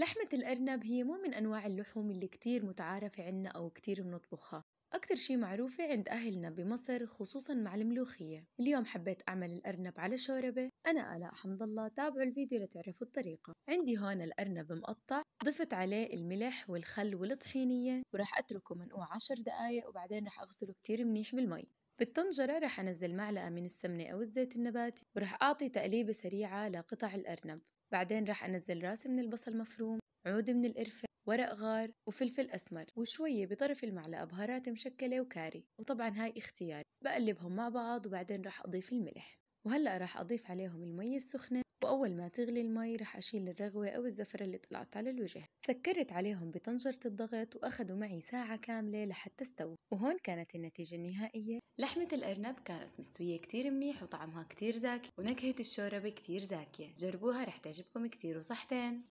لحمة الأرنب هي مو من أنواع اللحوم اللي كتير متعارفة عنا أو كتير بنطبخها أكتر شي معروفة عند أهلنا بمصر خصوصا مع الملوخية اليوم حبيت أعمل الأرنب على شوربة أنا آلاء حمد الله تابعوا الفيديو لتعرفوا الطريقة عندي هون الأرنب مقطع ضفت عليه الملح والخل والطحينية وراح أتركه منقوع عشر دقايق وبعدين راح أغسله كتير منيح بالمي بالطنجرة راح أنزل معلقة من السمنة أو الزيت النباتي وراح أعطي تقليبة سريعة لقطع الأرنب بعدين راح أنزل راس من البصل مفروم عود من القرفة ورق غار وفلفل أسمر وشوية بطرف المعلقة بهارات مشكلة وكاري وطبعا هاي اختياري بقلبهم مع بعض وبعدين راح أضيف الملح وهلأ راح أضيف عليهم المي السخنة وأول ما تغلي المي رح أشيل الرغوة أو الزفرة اللي طلعت على الوجه سكرت عليهم بطنجرة الضغط وأخذوا معي ساعة كاملة لحتى استوى وهون كانت النتيجة النهائية لحمة الأرنب كانت مستوية كتير منيح وطعمها كتير زاكي ونكهة الشوربة كتير زاكية جربوها رح تعجبكم كتير وصحتين